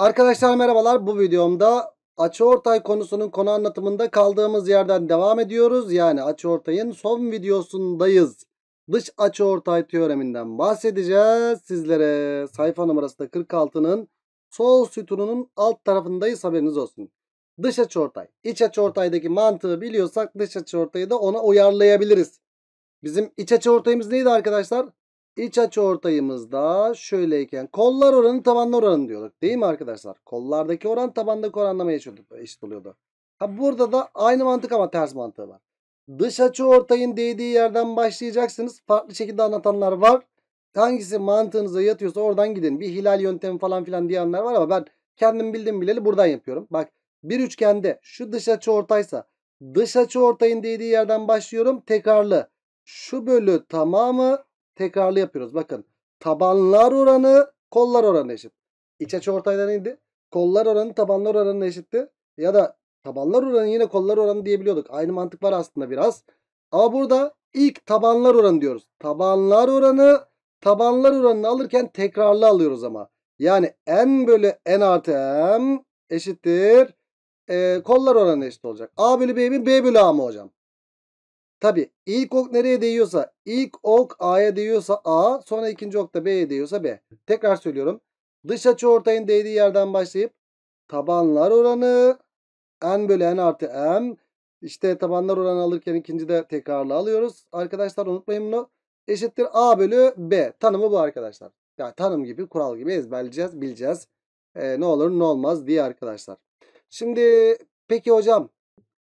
Arkadaşlar merhabalar. Bu videomda açıortay konusunun konu anlatımında kaldığımız yerden devam ediyoruz. Yani açıortayın son videosundayız. Dış açıortay teoreminden bahsedeceğiz. Sizlere sayfa numarası da 46'nın sol sütununun alt tarafındayız haberiniz olsun. Dış açıortay, iç açıortaydaki mantığı biliyorsak dış açıortayı da ona uyarlayabiliriz. Bizim iç açıortayımız neydi arkadaşlar? İç açı ortayımız da şöyleyken kollar oranı tabanla oranı diyorduk. Değil mi arkadaşlar? Kollardaki oran tabandaki oranlamaya eşit oluyordu. Ha burada da aynı mantık ama ters mantığı var. Dış açı ortayın değdiği yerden başlayacaksınız. Farklı şekilde anlatanlar var. Hangisi mantığınıza yatıyorsa oradan gidin. Bir hilal yöntemi falan filan diyenler var ama ben kendim bildim bileli buradan yapıyorum. Bak bir üçgende şu dış açı ortaysa dış açı ortayın değdiği yerden başlıyorum. Tekrarlı. Şu bölü tamamı Tekrarlı yapıyoruz. Bakın tabanlar oranı kollar oranı eşit. İç açı ortayda neydi? Kollar oranı tabanlar oranı eşitti. Ya da tabanlar oranı yine kollar oranı diyebiliyorduk. Aynı mantık var aslında biraz. Ama burada ilk tabanlar oranı diyoruz. Tabanlar oranı tabanlar oranını alırken tekrarlı alıyoruz ama. Yani n bölü n artı m eşittir. E, kollar oranı eşit olacak. A bölü B mi B bölü A mı hocam? Tabi ilk ok nereye değiyorsa ilk ok A'ya değiyorsa A sonra ikinci ok da B'ye değiyorsa B. Tekrar söylüyorum. Dış açı ortayın değdiği yerden başlayıp tabanlar oranı n bölü n artı m. İşte tabanlar oranı alırken ikinci de tekrarlı alıyoruz. Arkadaşlar unutmayın bunu. Eşittir a bölü b. Tanımı bu arkadaşlar. Yani tanım gibi kural gibi ezberleyeceğiz bileceğiz. Ee, ne olur ne olmaz diye arkadaşlar. Şimdi peki hocam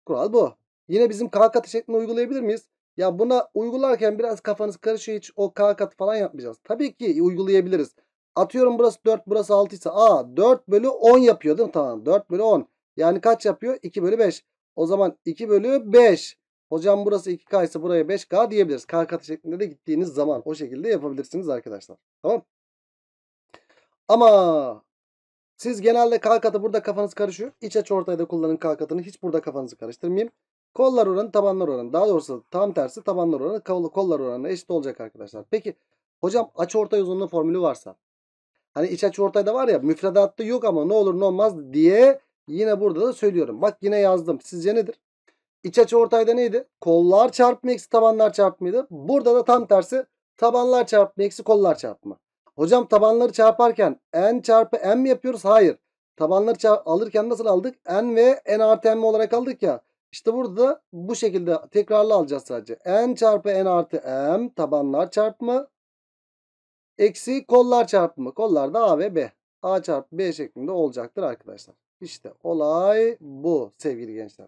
kural bu. Yine bizim k katı şeklinde uygulayabilir miyiz? Ya buna uygularken biraz kafanız karışıyor hiç o k katı falan yapmayacağız. Tabii ki uygulayabiliriz. Atıyorum burası 4 burası 6 ise a 4 bölü 10 yapıyor değil mi? Tamam 4 bölü 10. Yani kaç yapıyor? 2 bölü 5. O zaman 2 bölü 5. Hocam burası 2K ise buraya 5K diyebiliriz. K katı şeklinde de gittiğiniz zaman o şekilde yapabilirsiniz arkadaşlar. Tamam. Ama siz genelde K katı burada kafanız karışıyor. İç açı ortayda kullanın K katını. Hiç burada kafanızı karıştırmayayım. Kollar oranı tabanlar oranı. Daha doğrusu tam tersi tabanlar oranı kollar oranı eşit olacak arkadaşlar. Peki hocam aç ortay uzunluğu formülü varsa. Hani iç açı ortayda var ya müfredatta yok ama ne olur ne olmaz diye yine burada da söylüyorum. Bak yine yazdım. Sizce nedir? İç açı ortayda neydi? Kollar çarpma eksi tabanlar çarpmıydı. Burada da tam tersi tabanlar çarpma eksi kollar çarpma. Hocam tabanları çarparken n çarpı n mi yapıyoruz? Hayır. Tabanları alırken nasıl aldık? n ve n artı m olarak aldık ya. İşte burada bu şekilde tekrarlı alacağız sadece. N çarpı N artı M tabanlar çarpımı eksi kollar çarpımı. Kollar da A ve B. A çarpı B şeklinde olacaktır arkadaşlar. İşte olay bu sevgili gençler.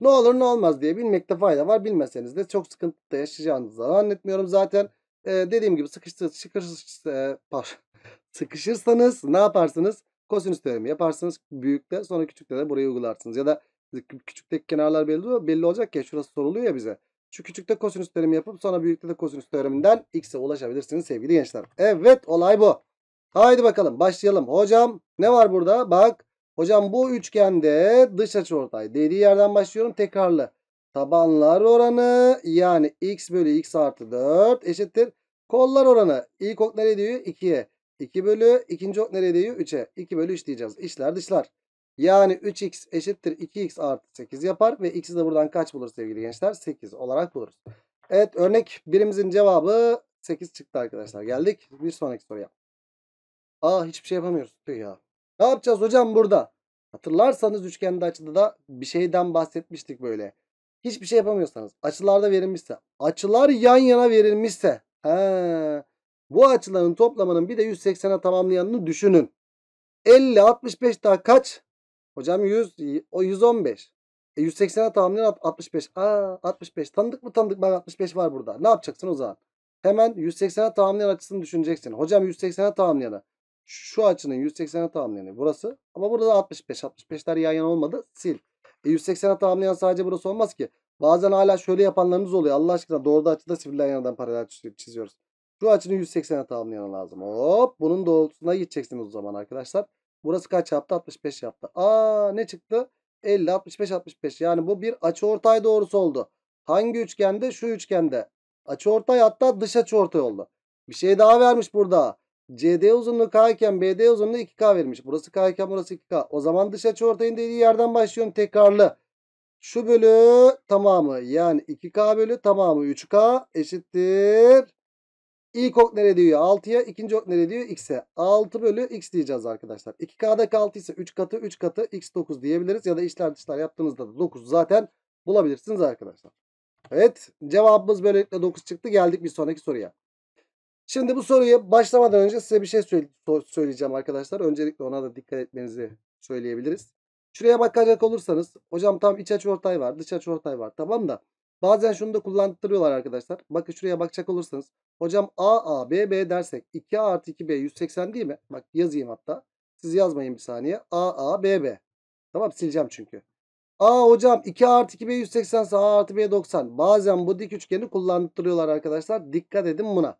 Ne olur ne olmaz diye bilmekte fayda var. Bilmeseniz de çok sıkıntı yaşayacağınızı zannetmiyorum zaten. Ee, dediğim gibi sıkıştı, sıkışır, e, par, sıkışırsanız ne yaparsınız? Kosinüs teoremi yaparsınız. Büyükte sonra küçükte de burayı uygularsınız. Ya da küçük tek kenarlar belli, belli olacak ya şurası soruluyor ya bize. Şu küçükte kosinüs teoremi yapıp sonra büyükte de kosinüs teoreminden x'e ulaşabilirsiniz sevgili gençler. Evet olay bu. Haydi bakalım başlayalım. Hocam ne var burada? Bak hocam bu üçgende dış açı ortay dediği yerden başlıyorum tekrarlı. Tabanlar oranı yani x bölü x artı 4 eşittir. Kollar oranı ilk ok nereye diyor? 2'ye. 2 bölü ikinci ok nereye diyor? 3'e. 2 bölü 3 diyeceğiz. İşler dışlar. Yani 3x eşittir 2x artı 8 yapar ve x'i de buradan kaç buluruz sevgili gençler? 8 olarak buluruz. Evet örnek birimizin cevabı 8 çıktı arkadaşlar. Geldik bir sonraki soruya. Aa hiçbir şey yapamıyoruz. Tüh ya. Ne yapacağız hocam burada? Hatırlarsanız üçgende açıda da bir şeyden bahsetmiştik böyle. Hiçbir şey yapamıyorsanız açılarda verilmişse açılar yan yana verilmişse he, bu açıların toplamanın bir de 180'e tamamlayanını düşünün. 50-65 daha kaç? Hocam 100, o 115. E 180'e tamamlayan 65. Aa 65. Tanıdık mı tanıdık bak 65 var burada. Ne yapacaksın o zaman? Hemen 180'e tamamlayan açısını düşüneceksin. Hocam 180'e tamamlayanı. Şu açının 180'e tamamlayanı burası. Ama burada da 65. 65'ler yan yana olmadı. Sil. E 180'e tamamlayan sadece burası olmaz ki. Bazen hala şöyle yapanlarımız oluyor. Allah aşkına doğru açıda sivriler yanından paralel çiziyoruz. Şu açının 180'e tamamlayan lazım. Hop bunun doğrultusuna gideceksiniz o zaman arkadaşlar. Burası kaç yaptı? 65 yaptı. Aa ne çıktı? 50, 65, 65. Yani bu bir açıortay doğrusu oldu. Hangi üçgende? Şu üçgende. Açıortay hatta dış açıortay oldu. Bir şey daha vermiş burada. CD uzunluğu K iken BD uzunluğu 2K vermiş. Burası K iken burası 2K. O zaman dış açıortayın dediği yerden başlıyorum tekrarlı. Şu bölü tamamı yani 2K bölü tamamı 3K eşittir İlk ok nereye diyor? 6'ya. ikinci ok nereye diyor? X'e. 6 bölü X diyeceğiz arkadaşlar. 2K'daki 6 ise 3 katı 3 katı X 9 diyebiliriz. Ya da işler dışlar yaptığınızda da 9 zaten bulabilirsiniz arkadaşlar. Evet cevabımız böylelikle 9 çıktı. Geldik bir sonraki soruya. Şimdi bu soruyu başlamadan önce size bir şey söyleyeceğim arkadaşlar. Öncelikle ona da dikkat etmenizi söyleyebiliriz. Şuraya bakacak olursanız hocam tam iç açı ortay var dış açı ortay var tamam da Bazen şunu da kullandırıyorlar arkadaşlar. Bakın şuraya bakacak olursanız. Hocam A, A, B, B dersek 2A artı 2B 180 değil mi? Bak yazayım hatta. Siz yazmayın bir saniye. A, A, B, B. Tamam sileceğim çünkü. A hocam 2 a artı 2 B 180 ise A artı B 90. Bazen bu dik üçgeni kullandırıyorlar arkadaşlar. Dikkat edin buna.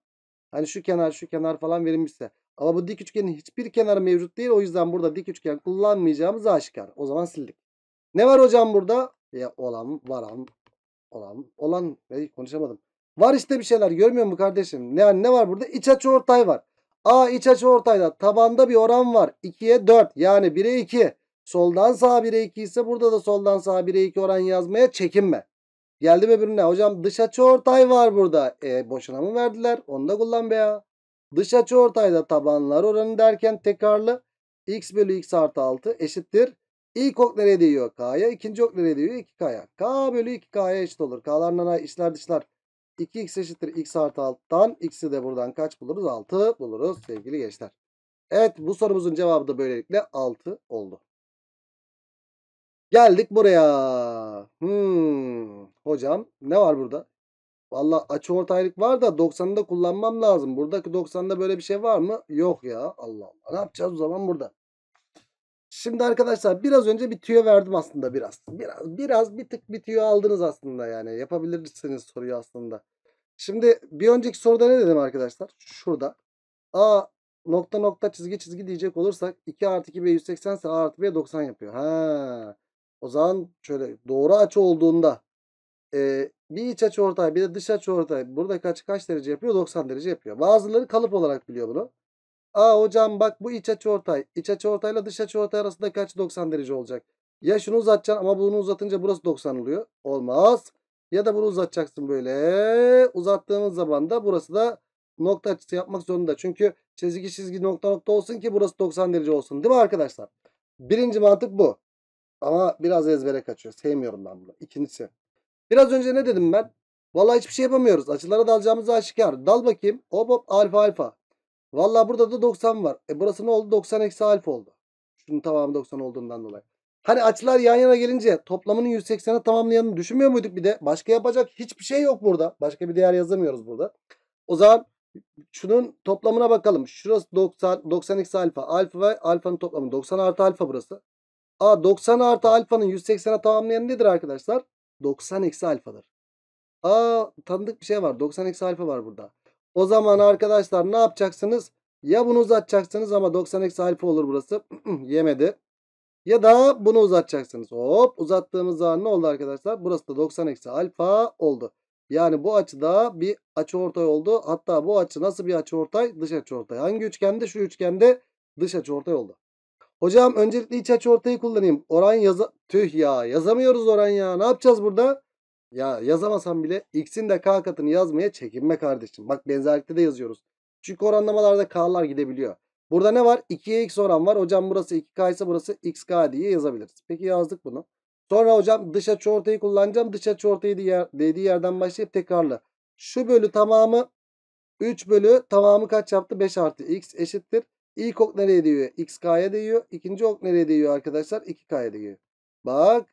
Hani şu kenar şu kenar falan verilmişse. Ama bu dik üçgenin hiçbir kenarı mevcut değil. O yüzden burada dik üçgen kullanmayacağımız aşikar. O zaman sildik. Ne var hocam burada? Ya e, olan varan olan olan hey, konuşamadım. Var işte bir şeyler görmüyor mu kardeşim? Ne, ne var burada? İç açı ortay var. A iç açı ortayda tabanda bir oran var. 2'ye 4 yani 1'e 2. Soldan sağa 1'e 2 ise burada da soldan sağa 1'e 2 oran yazmaya çekinme. Geldi mi birine? Hocam dış açı ortay var burada. E boşuna mı verdiler? Onu da kullan be ya. Dış açı ortayda tabanlar oranı derken tekrarlı x bölü x artı 6 eşittir İlk ok nereye değiyor? K'ya. İkinci ok nereye değiyor? 2K'ya. K bölü 2K'ya eşit olur. K'larından içler dışlar. 2x eşittir x artı alttan. X'i de buradan kaç buluruz? 6 buluruz sevgili gençler. Evet bu sorumuzun cevabı da böylelikle 6 oldu. Geldik buraya. Hmm. Hocam ne var burada? Valla açı ortaylık var da 90'da kullanmam lazım. Buradaki 90'da böyle bir şey var mı? Yok ya. Allah Allah. Ne yapacağız o zaman burada? Şimdi arkadaşlar biraz önce bir tüyo verdim aslında biraz. Biraz biraz bir tık bir tüyo aldınız aslında yani. Yapabilirsiniz soruyu aslında. Şimdi bir önceki soruda ne dedim arkadaşlar? Şurada. A nokta nokta çizgi çizgi diyecek olursak 2 artı 2 b 180 ise A artı B 90 yapıyor. Ha. O zaman şöyle doğru açı olduğunda e, bir iç açı ortay bir de dış açı ortay burada kaç kaç derece yapıyor? 90 derece yapıyor. Bazıları kalıp olarak biliyor bunu. Aa hocam bak bu iç açı ortay. İç açı ortayla dış açı ortay arasında kaç 90 derece olacak? Ya şunu uzatacaksın ama bunu uzatınca burası 90 oluyor. Olmaz. Ya da bunu uzatacaksın böyle. Uzattığımız zaman da burası da nokta açısı yapmak zorunda. Çünkü çizgi çizgi nokta nokta olsun ki burası 90 derece olsun. Değil mi arkadaşlar? Birinci mantık bu. Ama biraz ezbere kaçıyor. Sevmiyorum ben bunu. İkincisi. Biraz önce ne dedim ben? Vallahi hiçbir şey yapamıyoruz. Açılara dalacağımız aşikar. Dal bakayım. Hop hop alfa alfa. Valla burada da 90 var. E burası ne oldu? 90 eksi alfa oldu. Şunun tamamı 90 olduğundan dolayı. Hani açılar yan yana gelince toplamının 180'e tamamlayanını düşünmüyor muyduk bir de? Başka yapacak hiçbir şey yok burada. Başka bir değer yazamıyoruz burada. O zaman şunun toplamına bakalım. Şurası 90, 90 eksi alfa. Alfa ve alfanın toplamı 90 artı alfa burası. A 90 artı alfanın 180'e tamamlayan nedir arkadaşlar? 90 eksi alfadır. Aa tanıdık bir şey var. 90 eksi alfa var burada. O zaman arkadaşlar ne yapacaksınız? Ya bunu uzatacaksınız ama 90 eksi alfa olur burası. Yemedi. Ya da bunu uzatacaksınız. Hop uzattığımız zaman ne oldu arkadaşlar? Burası da 90 eksi alfa oldu. Yani bu açıda bir açı ortay oldu. Hatta bu açı nasıl bir açı ortay? Dış açı ortay. Hangi üçgende? Şu üçgende dış açı ortay oldu. Hocam öncelikle iç açı ortayı kullanayım. Oran yaza... Tüh ya yazamıyoruz oran ya. Ne yapacağız burada? Ya yazamasan bile x'in de k katını yazmaya çekinme kardeşim. Bak benzerlikte de yazıyoruz. Çünkü oranlamalarda k'lar gidebiliyor. Burada ne var? 2'ye x oran var. Hocam burası 2k ise burası xk diye yazabiliriz. Peki yazdık bunu. Sonra hocam dış açı ortayı kullanacağım. Dış açı ortayı yer, dediği yerden başlayıp tekrarla. Şu bölü tamamı 3 bölü tamamı kaç yaptı? 5 artı x eşittir. İlk ok nereye değiyor? xk'ya değiyor. İkinci ok nereye değiyor arkadaşlar? 2k'ya değiyor. Bak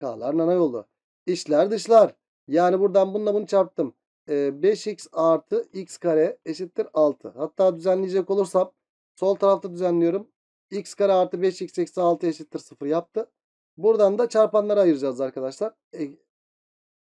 k'lar nana yolda. İşler dışlar. Yani buradan bununla bunu çarptım. E, 5x artı x kare eşittir 6. Hatta düzenleyecek olursam sol tarafta düzenliyorum. x kare artı 5x eksi 6 eşittir 0 yaptı. Buradan da çarpanları ayıracağız arkadaşlar. E,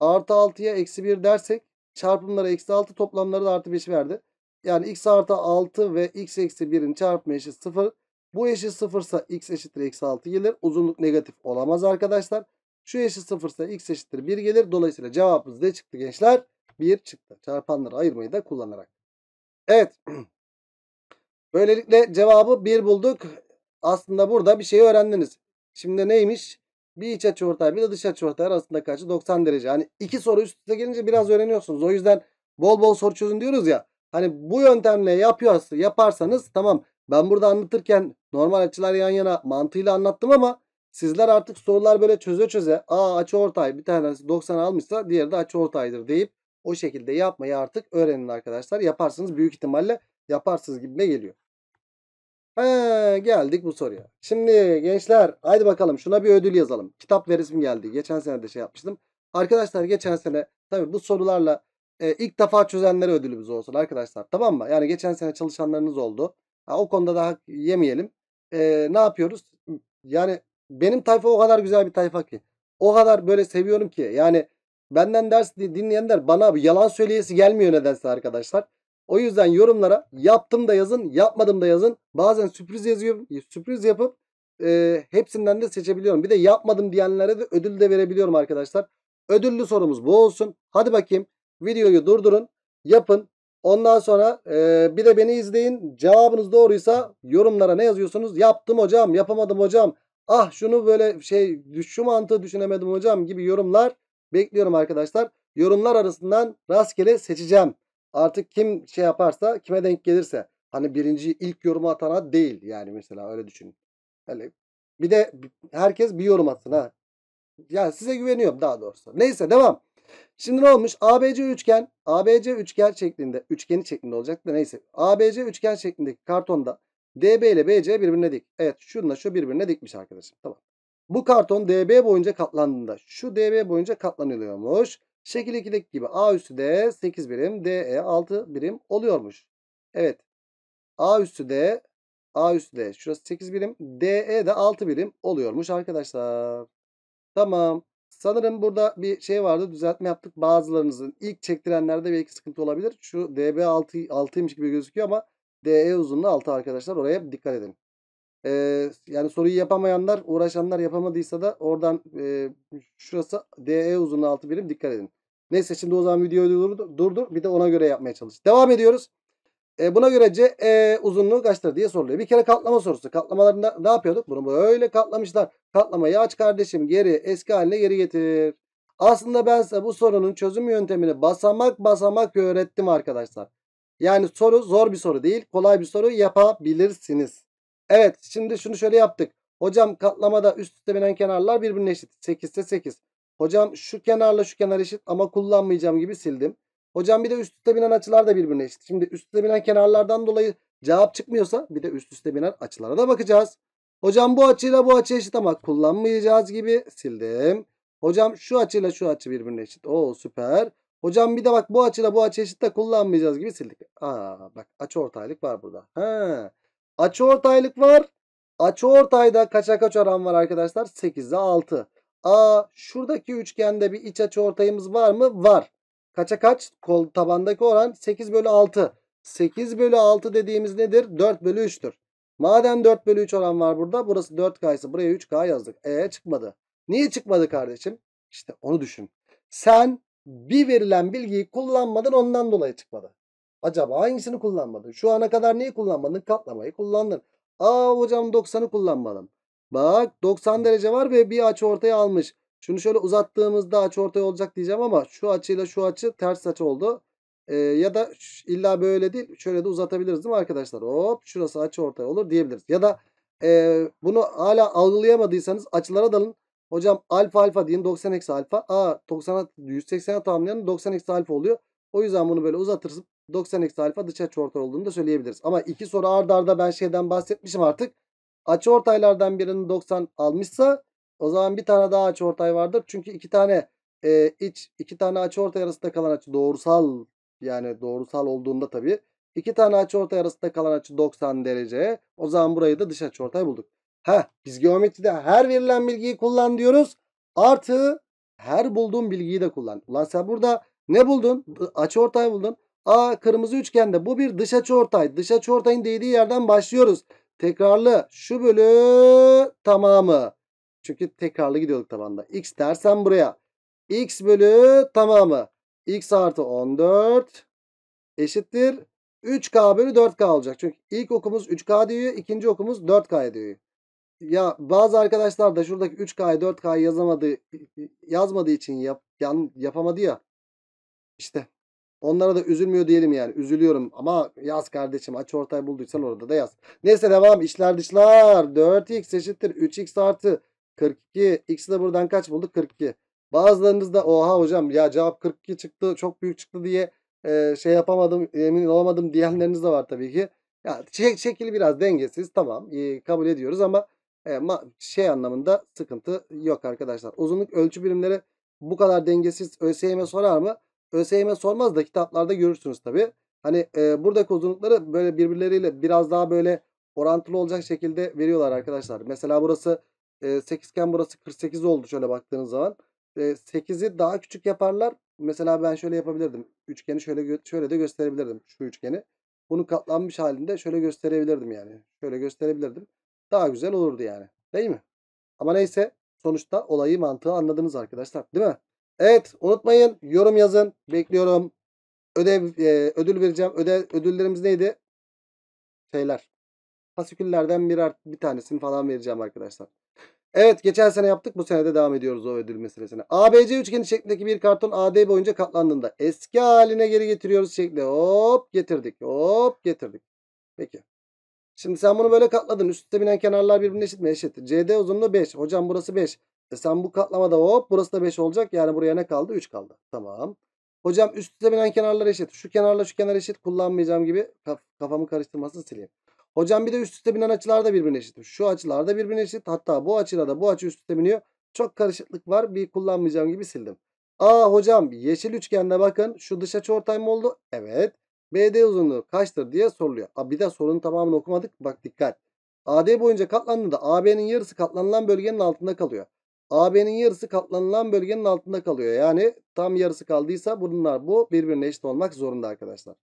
artı 6'ya eksi 1 dersek çarpımları eksi 6 toplamları da artı 5 verdi. Yani x artı 6 ve x eksi 1'in çarpımı eşit 0. Bu eşit 0 ise x eşittir eksi 6 gelir. Uzunluk negatif olamaz arkadaşlar. Şu eşit sıfırsa x eşittir 1 gelir. Dolayısıyla cevabımız ne çıktı gençler? 1 çıktı. Çarpanları ayırmayı da kullanarak. Evet. Böylelikle cevabı 1 bulduk. Aslında burada bir şey öğrendiniz. Şimdi neymiş? Bir iç açı ortay bir de dış açı ortay arasındaki açı 90 derece. Hani iki soru üst üste gelince biraz öğreniyorsunuz. O yüzden bol bol soru çözün diyoruz ya. Hani bu yöntemle yapıyorsa, yaparsanız tamam ben burada anlatırken normal açılar yan yana mantığıyla anlattım ama Sizler artık sorular böyle çöze çöze a açı ortay bir tanesi 90 almışsa diğeri de açı ortaydır deyip o şekilde yapmayı artık öğrenin arkadaşlar. Yaparsınız büyük ihtimalle yaparsınız gibime geliyor. He, geldik bu soruya. Şimdi gençler haydi bakalım şuna bir ödül yazalım. Kitap ve resim geldi. Geçen sene de şey yapmıştım. Arkadaşlar geçen sene tabii bu sorularla e, ilk defa çözenlere ödülümüz olsun arkadaşlar. Tamam mı? Yani geçen sene çalışanlarınız oldu. Ha, o konuda daha yemeyelim. E, ne yapıyoruz? Yani benim tayfa o kadar güzel bir tayfa ki. O kadar böyle seviyorum ki. Yani benden ders dinleyenler bana yalan söyleyesi gelmiyor nedense arkadaşlar. O yüzden yorumlara yaptım da yazın, yapmadım da yazın. Bazen sürpriz yazıyorum, sürpriz yapıp e, hepsinden de seçebiliyorum. Bir de yapmadım diyenlere de ödül de verebiliyorum arkadaşlar. Ödüllü sorumuz bu olsun. Hadi bakayım videoyu durdurun, yapın. Ondan sonra e, bir de beni izleyin. Cevabınız doğruysa yorumlara ne yazıyorsunuz? Yaptım hocam, yapamadım hocam Ah şunu böyle şey şu mantığı düşünemedim hocam gibi yorumlar bekliyorum arkadaşlar. Yorumlar arasından rastgele seçeceğim. Artık kim şey yaparsa kime denk gelirse. Hani birinci ilk yorumu atana değil yani mesela öyle düşünün. Hani bir de herkes bir yorum atsın ha. Yani size güveniyorum daha doğrusu. Neyse devam. Şimdi ne olmuş? ABC üçgen, ABC üçgen şeklinde, üçgeni şeklinde olacak da neyse. ABC üçgen şeklindeki kartonda DB ile BC birbirine dik. Evet şununla şu birbirine dikmiş arkadaşım. Tamam. Bu karton DB boyunca katlandığında şu DB boyunca katlanılıyormuş. Şekil 2'deki gibi A üstü D 8 birim, DE 6 birim oluyormuş. Evet. A üstü D A üstü D şurası 8 birim, e DE de 6 birim oluyormuş arkadaşlar. Tamam. Sanırım burada bir şey vardı. Düzeltme yaptık. Bazılarınızın ilk çektirenlerde belki sıkıntı olabilir. Şu DB 6 6'ymış gibi gözüküyor ama DE uzunluğu 6 arkadaşlar. Oraya dikkat edin. Ee, yani soruyu yapamayanlar, uğraşanlar yapamadıysa da oradan e, şurası DE uzunluğu 6 birim dikkat edin. Neyse şimdi o zaman videoyu durdur. durdur bir de ona göre yapmaya çalış. Devam ediyoruz. E, buna göre CE uzunluğu kaçtır diye soruluyor. Bir kere katlama sorusu. Katlamalarında ne yapıyorduk? Bunu böyle katlamışlar. Katlamayı aç kardeşim geri eski haline geri getir. Aslında ben size bu sorunun çözüm yöntemini basamak basamak öğrettim arkadaşlar. Yani soru zor bir soru değil. Kolay bir soru yapabilirsiniz. Evet şimdi şunu şöyle yaptık. Hocam katlamada üst üste binen kenarlar birbirine eşit. 8 ise 8. Hocam şu kenarla şu kenar eşit ama kullanmayacağım gibi sildim. Hocam bir de üst üste binen açılar da birbirine eşit. Şimdi üst üste binen kenarlardan dolayı cevap çıkmıyorsa bir de üst üste binen açılara da bakacağız. Hocam bu açıyla bu açı eşit ama kullanmayacağız gibi sildim. Hocam şu açıyla şu açı birbirine eşit. Oo süper. Hocam bir de bak bu açıyla bu açı eşit de kullanmayacağız gibi sildik. Aa bak açı ortaylık var burada. He. Açı ortaylık var. Açı ortayda kaça kaç oran var arkadaşlar? 8'e 6. Aa şuradaki üçgende bir iç açı ortayımız var mı? Var. Kaça kaç? Kol tabandaki oran 8 bölü 6. 8 bölü 6 dediğimiz nedir? 4 bölü 3'tür. Madem 4 bölü 3 oran var burada. Burası 4K ise buraya 3K yazdık. E çıkmadı. Niye çıkmadı kardeşim? İşte onu düşün. Sen bir verilen bilgiyi kullanmadın ondan dolayı çıkmadı. Acaba hangisini kullanmadın? Şu ana kadar neyi kullanmadın? Katlamayı kullandın. Aa hocam 90'ı kullanmadım. Bak 90 derece var ve bir açı ortaya almış. Şunu şöyle uzattığımızda açı ortaya olacak diyeceğim ama şu açıyla şu açı ters açı oldu. Ee, ya da illa böyle değil şöyle de uzatabiliriz değil mi arkadaşlar? Hop şurası açı ortaya olur diyebiliriz. Ya da e, bunu hala algılayamadıysanız açılara dalın. Hocam alfa alfa deyin 90 eksi alfa. A 90 180'e tamamlayan 90 eksi alfa oluyor. O yüzden bunu böyle uzatırsın. 90 eksi alfa dış açı ortay olduğunu da söyleyebiliriz. Ama iki soru arda arda ben şeyden bahsetmişim artık. Açı ortaylardan birinin 90 almışsa o zaman bir tane daha açı ortay vardır. Çünkü iki tane e, iç iki tane açı ortay arasında kalan açı doğrusal yani doğrusal olduğunda tabii. iki tane açı ortay arasında kalan açı 90 derece. O zaman burayı da dış açı ortay bulduk. Ha, biz geometride her verilen bilgiyi kullan diyoruz. Artı her bulduğun bilgiyi de kullan. Ulan sen burada ne buldun? Açı ortay buldun. A kırmızı üçgende bu bir dış açı ortay. Dış açı değdiği yerden başlıyoruz. Tekrarlı şu bölü tamamı. Çünkü tekrarlı gidiyorduk tabanda. X dersen buraya. X bölü tamamı. X artı 14 eşittir. 3K bölü 4K olacak. Çünkü ilk okumuz 3K diyor. ikinci okumuz 4K diyor ya bazı arkadaşlar da şuradaki 3K'yı 4K'yı yazamadığı yazmadığı için yap, yan, yapamadı ya. İşte onlara da üzülmüyor diyelim yani. Üzülüyorum ama yaz kardeşim aç ortay bulduysan orada da yaz. Neyse devam işler dışlar. 4x eşittir 3x artı 42. X'i de buradan kaç bulduk? 42. Bazılarınız da oha hocam ya cevap 42 çıktı çok büyük çıktı diye e, şey yapamadım emin olamadım diyenleriniz de var tabii ki. Ya, şekil biraz dengesiz tamam e, kabul ediyoruz ama e, şey anlamında sıkıntı yok arkadaşlar. Uzunluk ölçü birimleri bu kadar dengesiz ÖSYM sorar mı? ÖSYM sormaz da kitaplarda görürsünüz tabi. Hani e, buradaki uzunlukları böyle birbirleriyle biraz daha böyle orantılı olacak şekilde veriyorlar arkadaşlar. Mesela burası e, 8 iken burası 48 oldu şöyle baktığınız zaman. E, 8'i daha küçük yaparlar. Mesela ben şöyle yapabilirdim. Üçgeni şöyle şöyle de gösterebilirdim şu üçgeni. Bunu katlanmış halinde şöyle gösterebilirdim yani. Şöyle gösterebilirdim. Daha güzel olurdu yani. Değil mi? Ama neyse sonuçta olayı mantığı anladınız arkadaşlar. Değil mi? Evet unutmayın yorum yazın. Bekliyorum. Ödev e, ödül vereceğim. Ödev, ödüllerimiz neydi? Şeyler. Fasiküllerden bir, bir tanesini falan vereceğim arkadaşlar. Evet geçen sene yaptık bu sene de devam ediyoruz o ödül meselesine. ABC üçgeni şeklindeki bir karton AD boyunca katlandığında eski haline geri getiriyoruz şekli. Hop getirdik hop getirdik. Peki. Şimdi sen bunu böyle katladın. Üstte binen kenarlar birbirine eşit mi? Eşittir. CD uzunluğu 5. Hocam burası 5. E sen bu katlamada hop burası da 5 olacak. Yani buraya ne kaldı? 3 kaldı. Tamam. Hocam üstte binen kenarlar eşit. Şu kenarla şu kenar eşit kullanmayacağım gibi kafamı karıştırmasını sileyim. Hocam bir de üst üste binen açılar da birbirine eşit. Şu açılar da birbirine eşit. Hatta bu açıyla da bu açı üst üste biniyor. Çok karışıklık var. Bir kullanmayacağım gibi sildim. Aa hocam yeşil üçgende bakın şu dış açı ortay mı oldu? Evet. BD uzunluğu kaçtır diye soruluyor. A, bir de sorunun tamamını okumadık. Bak dikkat. AD boyunca katlandığında AB'nin yarısı katlanılan bölgenin altında kalıyor. AB'nin yarısı katlanılan bölgenin altında kalıyor. Yani tam yarısı kaldıysa bunlar bu birbirine eşit olmak zorunda arkadaşlar.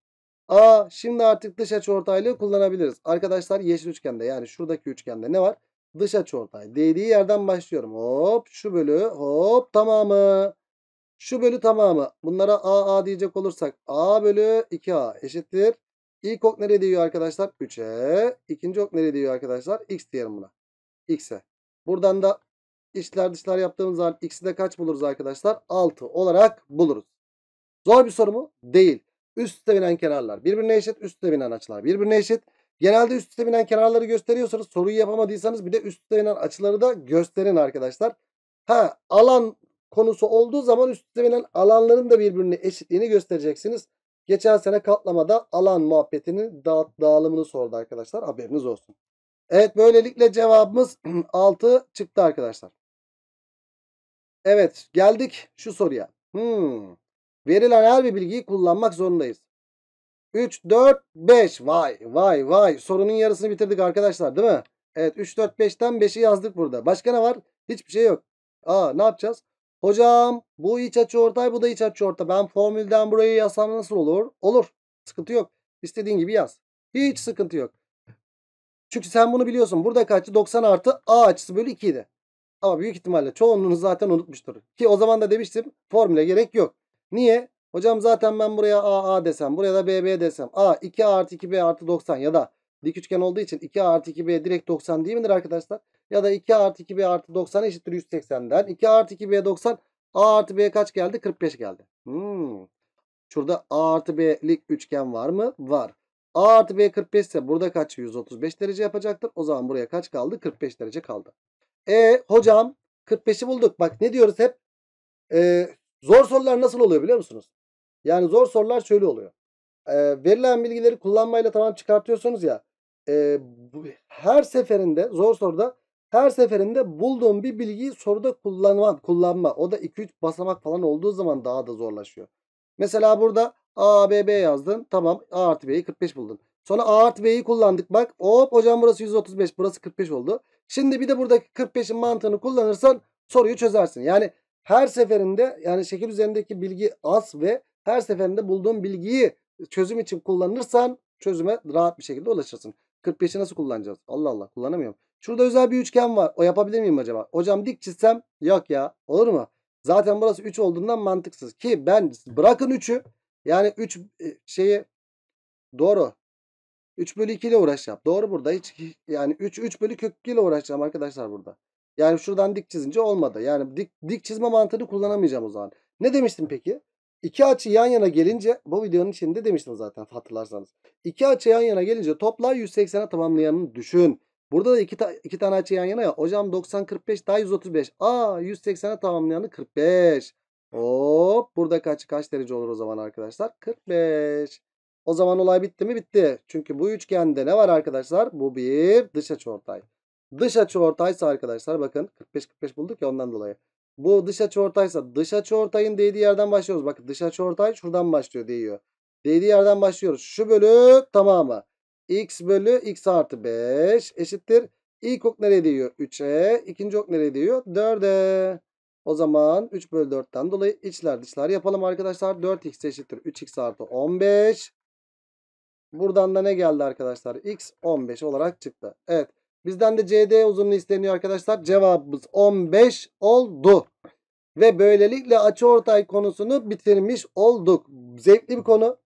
A şimdi artık dış açı kullanabiliriz. Arkadaşlar yeşil üçgende yani şuradaki üçgende ne var? Dış açıortay. ortay. Değdiği yerden başlıyorum. Hop şu bölü hop tamamı. Şu bölü tamamı. Bunlara a a diyecek olursak A bölü 2A eşittir. İlk ok nereye diyor arkadaşlar? 3'e. İkinci ok nereye diyor arkadaşlar? X diyelim buna. X'e. Buradan da içler dışlar yaptığımız zaman X'i de kaç buluruz arkadaşlar? 6 olarak buluruz. Zor bir soru mu? Değil. Üst üste binen kenarlar birbirine eşit. Üst üste binen açılar birbirine eşit. Genelde üst üste binen kenarları gösteriyorsanız soruyu yapamadıysanız bir de üst üste binen açıları da gösterin arkadaşlar. Ha alan konusu olduğu zaman üstüne binen alanların da birbirine eşitliğini göstereceksiniz. Geçen sene katlamada alan muhabbetinin da dağılımını sordu arkadaşlar. Haberiniz olsun. Evet böylelikle cevabımız 6 çıktı arkadaşlar. Evet geldik şu soruya. Hmm. Verilen her bir bilgiyi kullanmak zorundayız. 3, 4, 5. Vay vay vay. Sorunun yarısını bitirdik arkadaşlar değil mi? Evet 3, 4, 5'ten 5'i yazdık burada. Başka ne var? Hiçbir şey yok. Aa ne yapacağız? Hocam bu iç açı ortay bu da iç açı ortay. Ben formülden burayı yazsam nasıl olur? Olur. Sıkıntı yok. İstediğin gibi yaz. Hiç sıkıntı yok. Çünkü sen bunu biliyorsun. Burada kaçtı? 90 artı A açısı bölü 2 Ama büyük ihtimalle çoğunluğunuz zaten unutmuştur. Ki o zaman da demiştim formüle gerek yok. Niye? Hocam zaten ben buraya A A desem. Buraya da B B desem. A 2A artı 2B artı 90 ya da dik üçgen olduğu için 2A artı 2B direkt 90 değil midir arkadaşlar? Ya da 2 artı 2b artı 90 eşittir 180'den. 2 artı 2b 90 a artı b kaç geldi? 45 geldi. Hmm. Şurada a artı b'lik üçgen var mı? Var. a artı b 45 ise burada kaç? 135 derece yapacaktır. O zaman buraya kaç kaldı? 45 derece kaldı. E hocam 45'i bulduk. Bak ne diyoruz hep? E, zor sorular nasıl oluyor biliyor musunuz? Yani zor sorular şöyle oluyor. E, verilen bilgileri kullanmayla tamam çıkartıyorsunuz ya. E, bu, her seferinde zor soruda her seferinde bulduğum bir bilgiyi soruda kullanma, kullanma. O da 2-3 basamak falan olduğu zaman daha da zorlaşıyor. Mesela burada A, B, B yazdın. Tamam A artı B'yi 45 buldun. Sonra A artı B'yi kullandık. Bak hop hocam burası 135 burası 45 oldu. Şimdi bir de buradaki 45'in mantığını kullanırsan soruyu çözersin. Yani her seferinde yani şekil üzerindeki bilgi az ve her seferinde bulduğum bilgiyi çözüm için kullanırsan çözüme rahat bir şekilde ulaşırsın. 45'i nasıl kullanacağız? Allah Allah kullanamıyorum. Şurada özel bir üçgen var. O yapabilir miyim acaba? Hocam dik çizsem yok ya. Olur mu? Zaten burası 3 olduğundan mantıksız. Ki ben bırakın 3'ü. Yani 3 e, şeyi doğru. 3 bölü 2 ile uğraşacağım. Doğru burada. Hiç, yani 3, 3 bölü kök 2 ile uğraşacağım arkadaşlar burada. Yani şuradan dik çizince olmadı. Yani dik, dik çizme mantığını kullanamayacağım o zaman. Ne demiştim peki? İki açı yan yana gelince bu videonun içinde demiştim zaten hatırlarsanız. İki açı yan yana gelince toplar 180'e tamamlayanını düşün. Burada da iki, ta iki tane açı yan yana ya. Hocam 90-45 daha 135. Aa 180'e tamamlayanı 45. Hop Burada kaç kaç derece olur o zaman arkadaşlar? 45. O zaman olay bitti mi? Bitti. Çünkü bu üçgende ne var arkadaşlar? Bu bir dış açı ortay. Dış açı ortaysa arkadaşlar bakın 45-45 bulduk ya ondan dolayı. Bu dış açı ortaysa dış açı ortayın değdiği yerden başlıyoruz. Bakın dış açı ortay şuradan başlıyor değiyor. Değdiği yerden başlıyoruz. Şu bölü tamamı x bölü x artı 5 eşittir. İlk ok nereye değiyor? 3'e. İkinci ok nereye değiyor? 4'e. O zaman 3 bölü 4'ten dolayı içler dışlar yapalım arkadaşlar. 4x eşittir 3x artı 15. Buradan da ne geldi arkadaşlar? X 15 olarak çıktı. Evet. Bizden de CD uzunluğu isteniyor arkadaşlar. Cevabımız 15 oldu. Ve böylelikle açıortay konusunu bitirmiş olduk. Zevkli bir konu.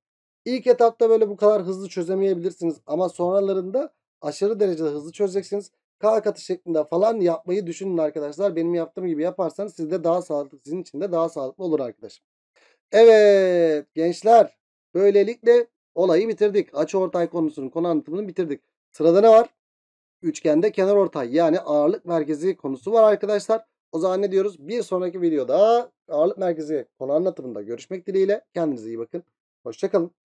İlk etapta böyle bu kadar hızlı çözemeyebilirsiniz ama sonralarında aşırı derecede hızlı çözeceksiniz. K katı şeklinde falan yapmayı düşünün arkadaşlar. Benim yaptığım gibi yaparsanız sizde daha sağlıklı, sizin için de daha sağlıklı olur arkadaşım. Evet gençler böylelikle olayı bitirdik. Açı ortay konusunun konu anlatımını bitirdik. Sırada ne var? Üçgende kenar ortay yani ağırlık merkezi konusu var arkadaşlar. O zaman ne diyoruz? Bir sonraki videoda ağırlık merkezi konu anlatımında görüşmek dileğiyle. Kendinize iyi bakın. Hoşçakalın.